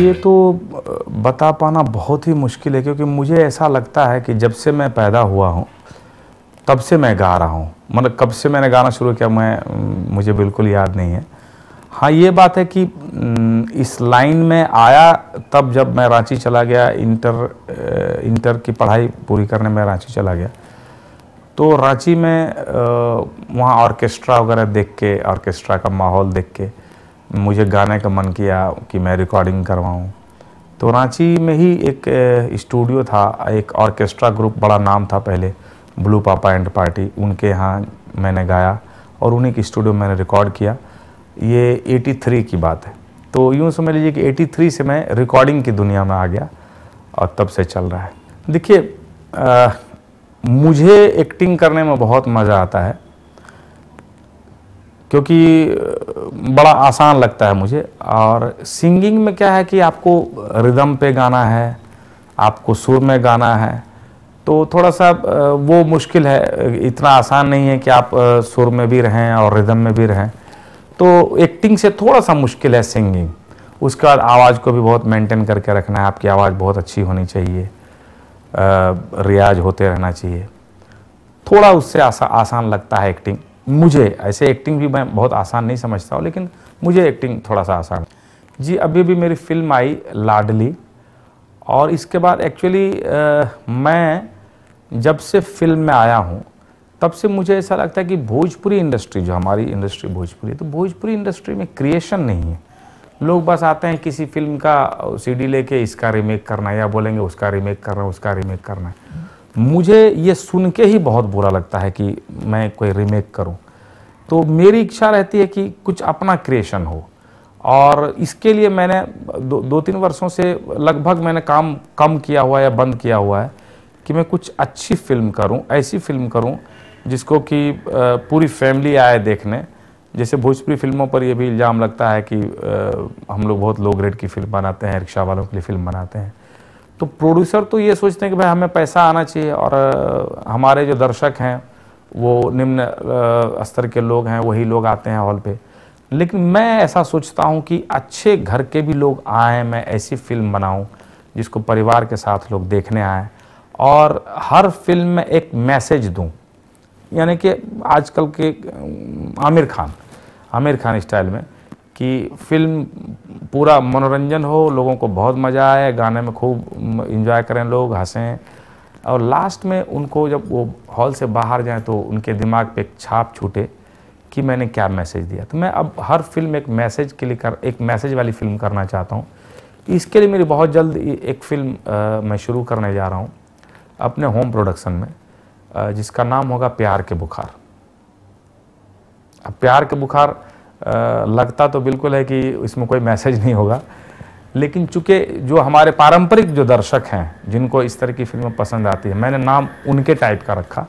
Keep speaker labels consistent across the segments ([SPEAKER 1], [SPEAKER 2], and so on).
[SPEAKER 1] ये तो बता पाना बहुत ही मुश्किल है क्योंकि मुझे ऐसा लगता है कि जब से मैं पैदा हुआ हूँ तब से मैं गा रहा हूँ मतलब कब से मैंने गाना शुरू किया मैं मुझे बिल्कुल याद नहीं है हाँ ये बात है कि इस लाइन में आया तब जब मैं रांची चला गया इंटर इंटर की पढ़ाई पूरी करने में रांची चला गया तो रांची में वहाँ ऑर्केस्ट्रा वगैरह देख के ऑर्केस्ट्रा का माहौल देख के मुझे गाने का मन किया कि मैं रिकॉर्डिंग करवाऊँ तो रांची में ही एक स्टूडियो था एक ऑर्केस्ट्रा ग्रुप बड़ा नाम था पहले ब्लू पापा एंड पार्टी उनके यहाँ मैंने गाया और उन्हीं के स्टूडियो में मैंने रिकॉर्ड किया ये 83 की बात है तो यूँ समझ लीजिए कि 83 से मैं रिकॉर्डिंग की दुनिया में आ गया और तब से चल रहा है देखिए मुझे एक्टिंग करने में बहुत मज़ा आता है क्योंकि बड़ा आसान लगता है मुझे और सिंगिंग में क्या है कि आपको रिदम पे गाना है आपको सुर में गाना है तो थोड़ा सा वो मुश्किल है इतना आसान नहीं है कि आप सुर में भी रहें और रिदम में भी रहें तो एक्टिंग से थोड़ा सा मुश्किल है सिंगिंग उसके बाद आवाज़ को भी बहुत मेंटेन करके रखना है आपकी आवाज़ बहुत अच्छी होनी चाहिए रियाज होते रहना चाहिए थोड़ा उससे आसा आसान लगता है एक्टिंग मुझे ऐसे एक्टिंग भी मैं बहुत आसान नहीं समझता हूँ लेकिन मुझे एक्टिंग थोड़ा सा आसान जी अभी भी मेरी फिल्म आई लाडली और इसके बाद एक्चुअली मैं जब से फिल्म में आया हूँ तब से मुझे ऐसा लगता है कि भोजपुरी इंडस्ट्री जो हमारी इंडस्ट्री भोजपुरी है तो भोजपुरी इंडस्ट्री में क्रिएशन नहीं है लोग बस आते हैं किसी फिल्म का सीडी लेके इसका रीमेक करना है या बोलेंगे उसका रीमेक करना है उसका रीमेक करना है मुझे ये सुन के ही बहुत बुरा लगता है कि मैं कोई रीमेक करूं तो मेरी इच्छा रहती है कि कुछ अपना क्रिएशन हो और इसके लिए मैंने दो दो तीन वर्षों से लगभग मैंने काम कम किया हुआ है या बंद किया हुआ है कि मैं कुछ अच्छी फिल्म करूं ऐसी फिल्म करूं जिसको कि पूरी फैमिली आए देखने जैसे भोजपुरी फिल्मों पर यह भी इल्ज़ाम लगता है कि हम लोग बहुत लो ग्रेड की फिल्म बनाते हैं रिक्शा वालों के लिए फिल्म बनाते हैं तो प्रोड्यूसर तो ये सोचते हैं कि भाई हमें पैसा आना चाहिए और हमारे जो दर्शक हैं वो निम्न स्तर के लोग हैं वही लोग आते हैं हॉल पे लेकिन मैं ऐसा सोचता हूँ कि अच्छे घर के भी लोग आएँ मैं ऐसी फिल्म बनाऊँ जिसको परिवार के साथ लोग देखने आए और हर फिल्म में एक मैसेज दूँ यानी कि आजकल के आमिर खान आमिर खान स्टाइल में कि फिल्म पूरा मनोरंजन हो लोगों को बहुत मज़ा आए गाने में खूब इंजॉय करें लोग हंसें और लास्ट में उनको जब वो हॉल से बाहर जाएं तो उनके दिमाग पे एक छाप छूटे कि मैंने क्या मैसेज दिया तो मैं अब हर फिल्म एक मैसेज के लिए कर एक मैसेज वाली फिल्म करना चाहता हूँ इसके लिए मेरी बहुत जल्द एक फिल्म आ, मैं शुरू करने जा रहा हूँ अपने होम प्रोडक्शन में आ, जिसका नाम होगा प्यार के बुखार अब प्यार के बुखार लगता तो बिल्कुल है कि इसमें कोई मैसेज नहीं होगा लेकिन चूंकि जो हमारे पारंपरिक जो दर्शक हैं जिनको इस तरह की फिल्में पसंद आती है मैंने नाम उनके टाइप का रखा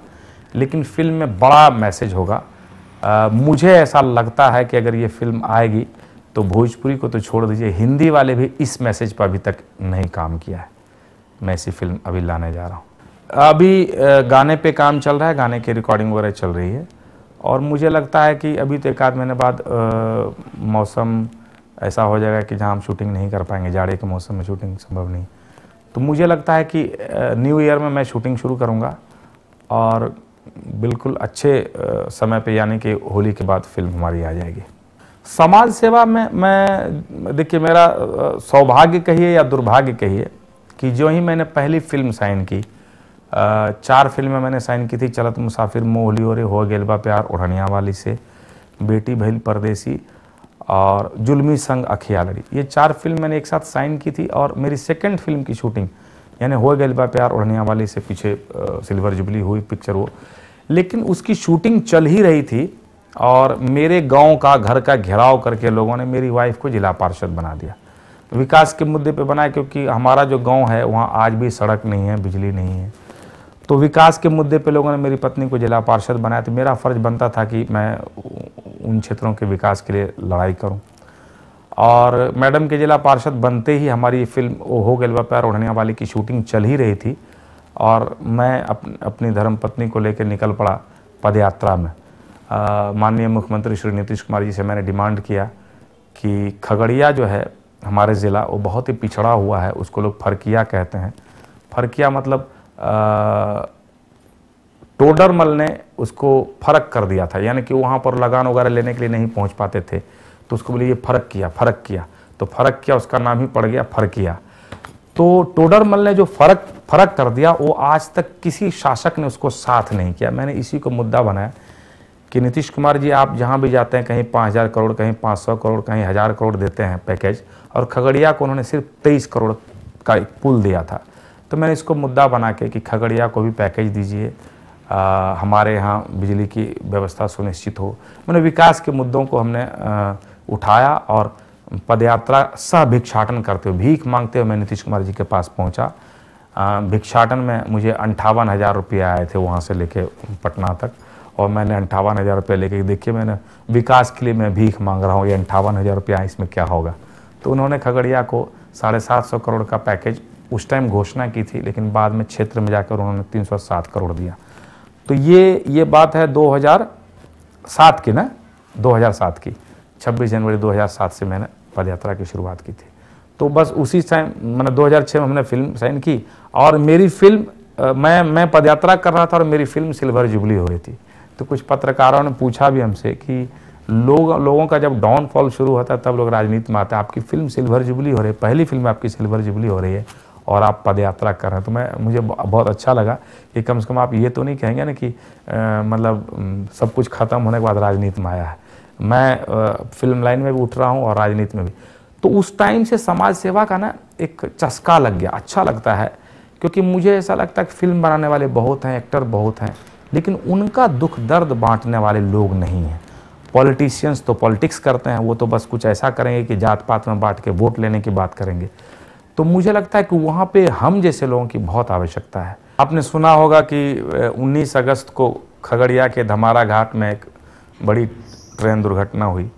[SPEAKER 1] लेकिन फिल्म में बड़ा मैसेज होगा आ, मुझे ऐसा लगता है कि अगर ये फिल्म आएगी तो भोजपुरी को तो छोड़ दीजिए हिंदी वाले भी इस मैसेज पर अभी तक नहीं काम किया है मैं ऐसी फिल्म अभी लाने जा रहा हूँ अभी गाने पे काम चल रहा है गाने की रिकॉर्डिंग वगैरह चल रही है और मुझे लगता है कि अभी तो एक आध महीने बाद मौसम ऐसा हो जाएगा कि जहाँ हम शूटिंग नहीं कर पाएंगे जाड़े के मौसम में शूटिंग संभव नहीं तो मुझे लगता है कि न्यू ईयर में मैं शूटिंग शुरू करूँगा और बिल्कुल अच्छे समय पे यानी कि होली के बाद फिल्म हमारी आ जाएगी समाज सेवा में मैं देखिए मेरा सौभाग्य कहिए या दुर्भाग्य कहिए कि जो ही मैंने पहली फिल्म साइन की चार फिल्में मैंने साइन की थी चलत मुसाफिर मोहली और हो गेलबा प्यार उड़निया वाली से बेटी भैल परदेसी और जुलमी संग अखिया लड़ी ये चार फिल्म मैंने एक साथ साइन की थी और मेरी सेकंड फिल्म की शूटिंग यानी हो गेलबा प्यार उड़निया वाली से पीछे आ, सिल्वर जुबली हुई पिक्चर वो लेकिन उसकी शूटिंग चल ही रही थी और मेरे गाँव का घर का घेराव करके लोगों ने मेरी वाइफ को जिला पार्षद बना दिया विकास के मुद्दे पे बनाया क्योंकि हमारा जो गांव है वहाँ आज भी सड़क नहीं है बिजली नहीं है तो विकास के मुद्दे पे लोगों ने मेरी पत्नी को जिला पार्षद बनाया तो मेरा फ़र्ज बनता था कि मैं उन क्षेत्रों के विकास के लिए लड़ाई करूं और मैडम के जिला पार्षद बनते ही हमारी फिल्म ओ हो गलवा प्यार उड़ने वाली की शूटिंग चल ही रही थी और मैं अप, अपनी धर्मपत्नी को लेकर निकल पड़ा पदयात्रा में माननीय मुख्यमंत्री श्री नीतीश कुमार जी से मैंने डिमांड किया कि खगड़िया जो है हमारे ज़िला वो बहुत ही पिछड़ा हुआ है उसको लोग फरकिया कहते हैं फरकिया मतलब टोडरमल ने उसको फ़र्क कर दिया था यानी कि वहाँ पर लगान वगैरह लेने के लिए नहीं पहुँच पाते थे तो उसको बोले ये फ़र्क किया फ़र्क किया तो फ़र्क किया उसका नाम ही पड़ गया फ़र्क किया तो टोडरमल ने जो फ़र्क फ़र्क कर दिया वो आज तक किसी शासक ने उसको साथ नहीं किया मैंने इसी को मुद्दा बनाया कि नीतीश कुमार जी आप जहाँ भी जाते हैं कहीं पाँच हज़ार करोड़ कहीं पाँच सौ करोड़ कहीं हज़ार करोड़ देते हैं पैकेज और खगड़िया को उन्होंने सिर्फ तेईस करोड़ का एक पुल दिया था तो मैंने इसको मुद्दा बना के कि खगड़िया को भी पैकेज दीजिए हमारे यहाँ बिजली की व्यवस्था सुनिश्चित हो मैंने विकास के मुद्दों को हमने आ, उठाया और पदयात्रा सह भिक्षाटन करते हुए भीख मांगते हुए मैं नीतीश कुमार जी के पास पहुँचा भिक्षाटन में मुझे अंठावन हज़ार रुपये आए थे वहाँ से लेके पटना तक और मैंने अंठावन हज़ार रुपये लेके देखिए मैंने विकास के लिए मैं भीख मांग रहा हूँ ये अंठावन हज़ार रुपया इसमें क्या होगा तो उन्होंने खगड़िया को साढ़े सात सौ करोड़ का पैकेज उस टाइम घोषणा की थी लेकिन बाद में क्षेत्र में जाकर उन्होंने 307 करोड़ दिया तो ये ये बात है 2007 की ना 2007 की 26 जनवरी 2007 से मैंने पदयात्रा की शुरुआत की थी तो बस उसी टाइम मैंने 2006 में हमने फिल्म साइन की और मेरी फिल्म आ, मैं मैं पदयात्रा कर रहा था और मेरी फिल्म सिल्वर जुबली हो रही थी तो कुछ पत्रकारों ने पूछा भी हमसे कि लोग लोगों का जब डाउनफॉल शुरू होता है तब लोग राजनीति में आते हैं आपकी फिल्म सिल्वर जुबली हो रही है पहली फिल्म आपकी सिल्वर जुबली हो रही है और आप पद यात्रा कर रहे हैं तो मैं मुझे बहुत अच्छा लगा कि कम से कम आप ये तो नहीं कहेंगे ना कि मतलब सब कुछ ख़त्म होने के बाद राजनीति में आया है मैं फिल्म लाइन में भी उठ रहा हूँ और राजनीति में भी तो उस टाइम से समाज सेवा का ना एक चस्का लग गया अच्छा लगता है क्योंकि मुझे ऐसा लगता है कि फिल्म बनाने वाले बहुत हैं एक्टर बहुत हैं लेकिन उनका दुख दर्द बांटने वाले लोग नहीं हैं पॉलिटिशियंस तो पॉलिटिक्स करते हैं वो तो बस कुछ ऐसा करेंगे कि जात पात में बांट के वोट लेने की बात करेंगे तो मुझे लगता है कि वहाँ पे हम जैसे लोगों की बहुत आवश्यकता है आपने सुना होगा कि 19 अगस्त को खगड़िया के धमारा घाट में एक बड़ी ट्रेन दुर्घटना हुई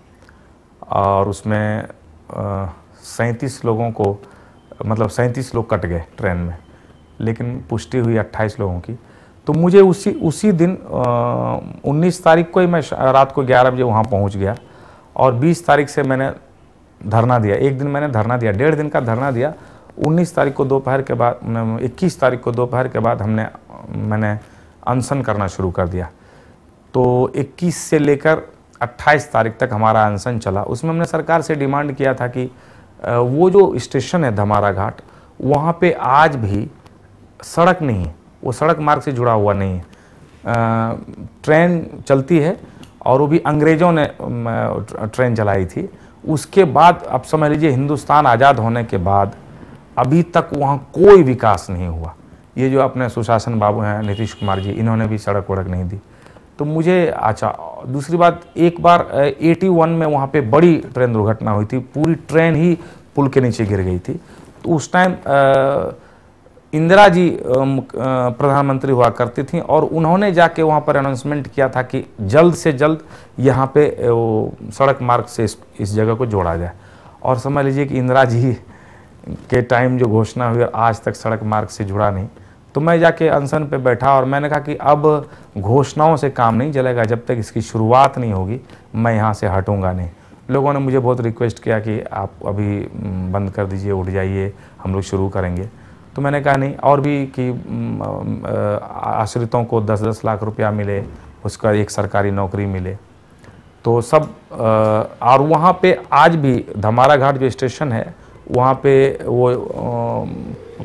[SPEAKER 1] और उसमें सैंतीस लोगों को मतलब सैंतीस लोग कट गए ट्रेन में लेकिन पुष्टि हुई अट्ठाईस लोगों की तो मुझे उसी उसी दिन आ, 19 तारीख को ही मैं रात को 11 बजे वहाँ पहुँच गया और 20 तारीख से मैंने धरना दिया एक दिन मैंने धरना दिया डेढ़ दिन का धरना दिया 19 तारीख को दोपहर के बाद 21 तारीख को दोपहर के बाद हमने मैंने अनशन करना शुरू कर दिया तो 21 से लेकर 28 तारीख तक हमारा अनशन चला उसमें हमने सरकार से डिमांड किया था कि वो जो स्टेशन है धमारा घाट वहाँ पर आज भी सड़क नहीं है वो सड़क मार्ग से जुड़ा हुआ नहीं है ट्रेन चलती है और वो भी अंग्रेज़ों ने ट्रेन चलाई थी उसके बाद आप समझ लीजिए हिंदुस्तान आज़ाद होने के बाद अभी तक वहाँ कोई विकास नहीं हुआ ये जो अपने सुशासन बाबू हैं नीतीश कुमार जी इन्होंने भी सड़क वड़क नहीं दी तो मुझे अच्छा दूसरी बात एक बार 81 में वहाँ पे बड़ी ट्रेन दुर्घटना हुई थी पूरी ट्रेन ही पुल के नीचे गिर गई थी तो उस टाइम इंदिरा जी प्रधानमंत्री हुआ करती थी और उन्होंने जाके वहाँ पर अनाउंसमेंट किया था कि जल्द से जल्द यहाँ पे वो सड़क मार्ग से इस, इस जगह को जोड़ा जाए और समझ लीजिए कि इंदिरा जी के टाइम जो घोषणा हुई आज तक सड़क मार्ग से जुड़ा नहीं तो मैं जाके अनशन पे बैठा और मैंने कहा कि अब घोषणाओं से काम नहीं चलेगा जब तक इसकी शुरुआत नहीं होगी मैं यहाँ से हटूँगा नहीं लोगों ने मुझे बहुत रिक्वेस्ट किया कि आप अभी बंद कर दीजिए उठ जाइए हम लोग शुरू करेंगे तो मैंने कहा नहीं और भी कि आश्रितों को दस दस लाख रुपया मिले उसका एक सरकारी नौकरी मिले तो सब और वहाँ पे आज भी धमारा घाट जो स्टेशन है वहाँ पे वो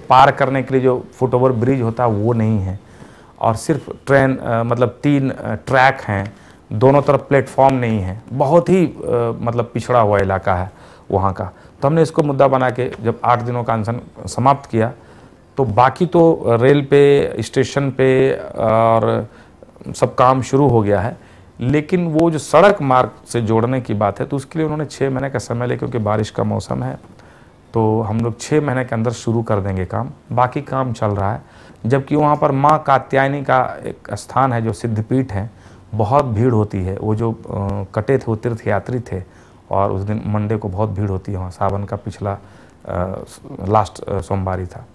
[SPEAKER 1] पार करने के लिए जो फुट ओवर ब्रिज होता है वो नहीं है और सिर्फ ट्रेन मतलब तीन ट्रैक हैं दोनों तरफ प्लेटफॉर्म नहीं है बहुत ही मतलब पिछड़ा हुआ इलाका है वहाँ का तो हमने इसको मुद्दा बना के जब आठ दिनों का अनशन समाप्त किया तो बाकी तो रेल पे स्टेशन पे और सब काम शुरू हो गया है लेकिन वो जो सड़क मार्ग से जोड़ने की बात है तो उसके लिए उन्होंने छः महीने का समय लिया क्योंकि बारिश का मौसम है तो हम लोग छः महीने के अंदर शुरू कर देंगे काम बाकी काम चल रहा है जबकि वहाँ पर माँ कात्यायनी का एक स्थान है जो सिद्धपीठ है बहुत भीड़ होती है वो जो कटे थे वो तीर्थ यात्री थे और उस दिन मंडे को बहुत भीड़ होती है वहाँ सावन का पिछला लास्ट सोमवार था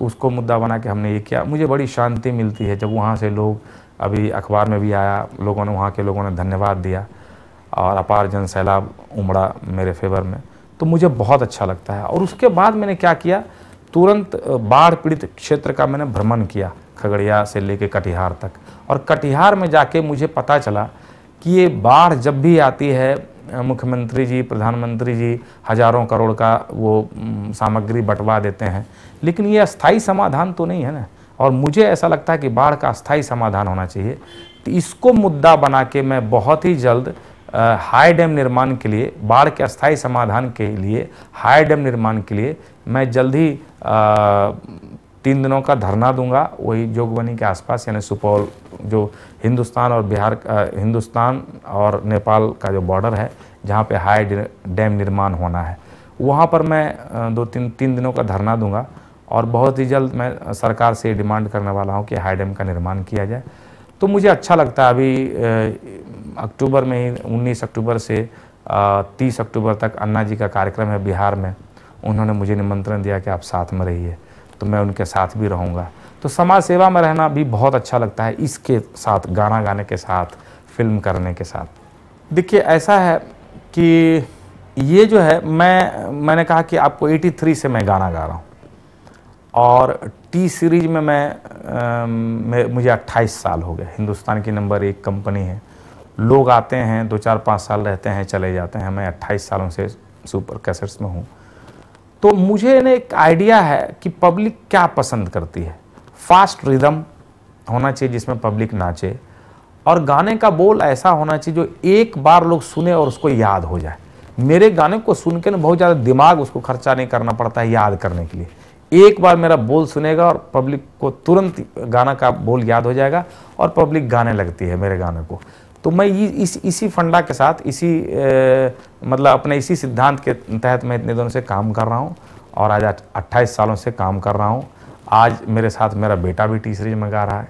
[SPEAKER 1] तो उसको मुद्दा बना के हमने ये किया मुझे बड़ी शांति मिलती है जब वहाँ से लोग अभी अखबार में भी आया लोगों ने वहाँ के लोगों ने धन्यवाद दिया और अपार जन सैलाब उमड़ा मेरे फेवर में तो मुझे बहुत अच्छा लगता है और उसके बाद मैंने क्या किया तुरंत बाढ़ पीड़ित क्षेत्र का मैंने भ्रमण किया खगड़िया से लेकर कटिहार तक और कटिहार में जाके मुझे पता चला कि ये बाढ़ जब भी आती है मुख्यमंत्री जी प्रधानमंत्री जी हजारों करोड़ का वो सामग्री बंटवा देते हैं लेकिन ये अस्थाई समाधान तो नहीं है ना और मुझे ऐसा लगता है कि बाढ़ का अस्थाई समाधान होना चाहिए तो इसको मुद्दा बना के मैं बहुत ही जल्द हाई डैम निर्माण के लिए बाढ़ के अस्थाई समाधान के लिए हाई डैम निर्माण के लिए मैं जल्द ही तीन दिनों का धरना दूंगा वही जोगबनी के आसपास यानी सुपौल जो हिंदुस्तान और बिहार हिंदुस्तान और नेपाल का जो बॉर्डर है जहाँ पे हाई डैम निर्माण होना है वहाँ पर मैं दो तीन तीन दिनों का धरना दूंगा और बहुत ही जल्द मैं सरकार से डिमांड करने वाला हूँ कि हाई डैम का निर्माण किया जाए तो मुझे अच्छा लगता है अभी अक्टूबर में ही उन्नीस अक्टूबर से तीस अक्टूबर तक अन्ना जी का कार्यक्रम है बिहार में उन्होंने मुझे निमंत्रण दिया कि आप साथ में रहिए तो मैं उनके साथ भी रहूँगा तो समाज सेवा में रहना भी बहुत अच्छा लगता है इसके साथ गाना गाने के साथ फिल्म करने के साथ देखिए ऐसा है कि ये जो है मैं मैंने कहा कि आपको 83 से मैं गाना गा रहा हूँ और टी सीरीज में मैं, आ, मैं मुझे 28 साल हो गए हिंदुस्तान की नंबर एक कंपनी है लोग आते हैं दो चार पाँच साल रहते हैं चले जाते हैं मैं 28 सालों से सुपर कैसेट्स में हूँ तो मुझे ना एक आइडिया है कि पब्लिक क्या पसंद करती है फास्ट रिदम होना चाहिए जिसमें पब्लिक नाचे और गाने का बोल ऐसा होना चाहिए जो एक बार लोग सुने और उसको याद हो जाए मेरे गाने को सुन के ना बहुत ज़्यादा दिमाग उसको खर्चा नहीं करना पड़ता है याद करने के लिए एक बार मेरा बोल सुनेगा और पब्लिक को तुरंत गाना का बोल याद हो जाएगा और पब्लिक गाने लगती है मेरे गाने को तो मैं ये इस इसी फंडा के साथ इसी ए, मतलब अपने इसी सिद्धांत के तहत मैं इतने दिनों से काम कर रहा हूँ और आज अट्ठाईस सालों से काम कर रहा हूँ आज मेरे साथ मेरा बेटा भी टी सीरीज मंगा रहा है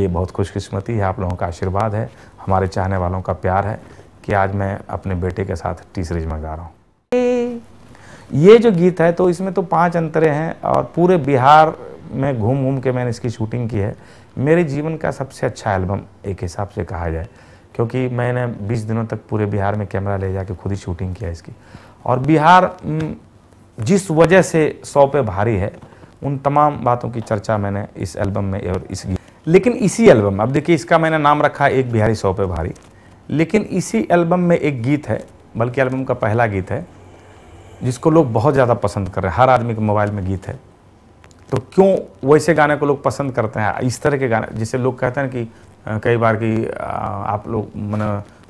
[SPEAKER 1] ये बहुत खुशकिस्मती है आप लोगों का आशीर्वाद है हमारे चाहने वालों का प्यार है कि आज मैं अपने बेटे के साथ टी सीरीज मंगा रहा हूँ ये जो गीत है तो इसमें तो पांच अंतरे हैं और पूरे बिहार में घूम घूम के मैंने इसकी शूटिंग की है मेरे जीवन का सबसे अच्छा एल्बम एक हिसाब से कहा जाए क्योंकि मैंने 20 दिनों तक पूरे बिहार में कैमरा ले जाके खुद ही शूटिंग किया इसकी और बिहार जिस वजह से सौ पे भारी है उन तमाम बातों की चर्चा मैंने इस एल्बम में और इस लेकिन इसी एल्बम में अब देखिए इसका मैंने नाम रखा एक बिहारी सौ पे भारी लेकिन इसी एल्बम में एक गीत है बल्कि एल्बम का पहला गीत है जिसको लोग बहुत ज़्यादा पसंद कर रहे हैं हर आदमी के मोबाइल में गीत है तो क्यों वैसे गाने को लोग पसंद करते हैं इस तरह के गाने जिसे लोग कहते हैं कि कई बार की आप लोग मन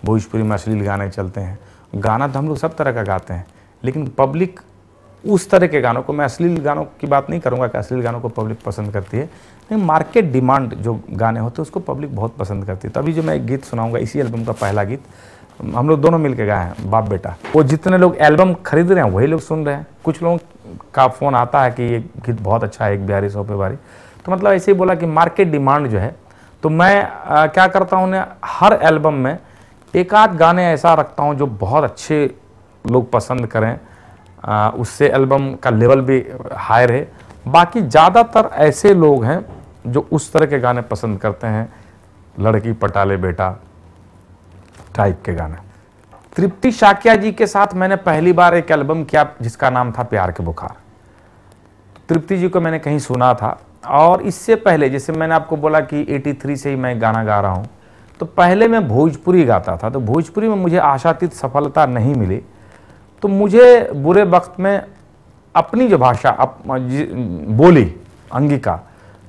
[SPEAKER 1] भोजपुरी में अश्लील गाने चलते हैं गाना तो हम लोग सब तरह का गाते हैं लेकिन पब्लिक उस तरह के गानों को मैं अश्लील गानों की बात नहीं करूँगा कि अश्लील गानों को पब्लिक पसंद करती है लेकिन मार्केट डिमांड जो गाने होते हैं उसको पब्लिक बहुत पसंद करती है तभी जो मैं एक गीत सुनाऊँगा इसी एल्बम का पहला गीत हम लोग दोनों मिलके गाए हैं बाप बेटा वो जितने लोग एल्बम खरीद रहे हैं वही लोग सुन रहे हैं कुछ लोगों का फ़ोन आता है कि ये गीत बहुत अच्छा है एक बिहारी सौ पे बारी तो मतलब ऐसे ही बोला कि मार्केट डिमांड जो है तो मैं आ, क्या करता हूँ हर एल्बम में एक आध गाने ऐसा रखता हूँ जो बहुत अच्छे लोग पसंद करें आ, उससे एल्बम का लेवल भी हाई रहे बाकी ज़्यादातर ऐसे लोग हैं जो उस तरह के गाने पसंद करते हैं लड़की पटाले बेटा टाइप के गाने तृप्ति शाकिया जी के साथ मैंने पहली बार एक एल्बम किया जिसका नाम था प्यार के बुखार तृप्ति जी को मैंने कहीं सुना था और इससे पहले जैसे मैंने आपको बोला कि 83 से ही मैं गाना गा रहा हूँ तो पहले मैं भोजपुरी गाता था तो भोजपुरी में मुझे आशातीत सफलता नहीं मिली तो मुझे बुरे वक्त में अपनी जो भाषा अप, बोली अंगिका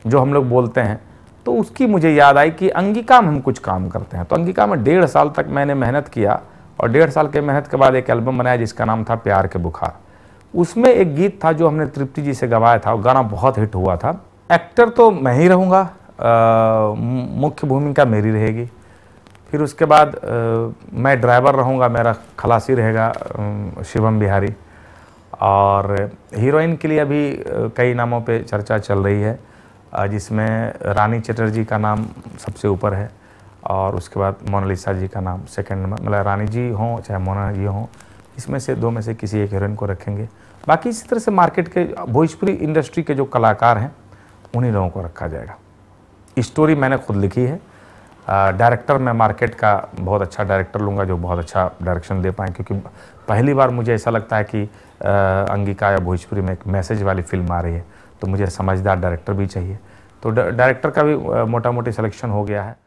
[SPEAKER 1] जो हम लोग बोलते हैं तो उसकी मुझे याद आई कि अंगिका में हम कुछ काम करते हैं तो अंगिका में डेढ़ साल तक मैंने मेहनत किया और डेढ़ साल के मेहनत के बाद एक एल्बम बनाया जिसका नाम था प्यार के बुखार उसमें एक गीत था जो हमने तृप्ति जी से गवाया था और गाना बहुत हिट हुआ था एक्टर तो मैं ही रहूँगा मुख्य भूमिका मेरी रहेगी फिर उसके बाद आ, मैं ड्राइवर रहूँगा मेरा खलासी रहेगा शिवम बिहारी और हीरोइन के लिए अभी कई नामों पे चर्चा चल रही है जिसमें रानी चटर्जी का नाम सबसे ऊपर है और उसके बाद मोनालिसा जी का नाम सेकंड नंबर मतलब रानी जी हों चाहे मोना जी हों इसमें से दो में से किसी एक हीरोइन को रखेंगे बाकी इसी तरह से मार्केट के भोजपुरी इंडस्ट्री के जो कलाकार हैं उन्हीं लोगों को रखा जाएगा स्टोरी मैंने खुद लिखी है डायरेक्टर मैं मार्केट का बहुत अच्छा डायरेक्टर लूँगा जो बहुत अच्छा डायरेक्शन दे पाएँ क्योंकि पहली बार मुझे ऐसा लगता है कि अंगिका या भोजपुरी में एक मैसेज वाली फिल्म आ रही है तो मुझे समझदार डायरेक्टर भी चाहिए तो डायरेक्टर का भी मोटा मोटी सिलेक्शन हो गया है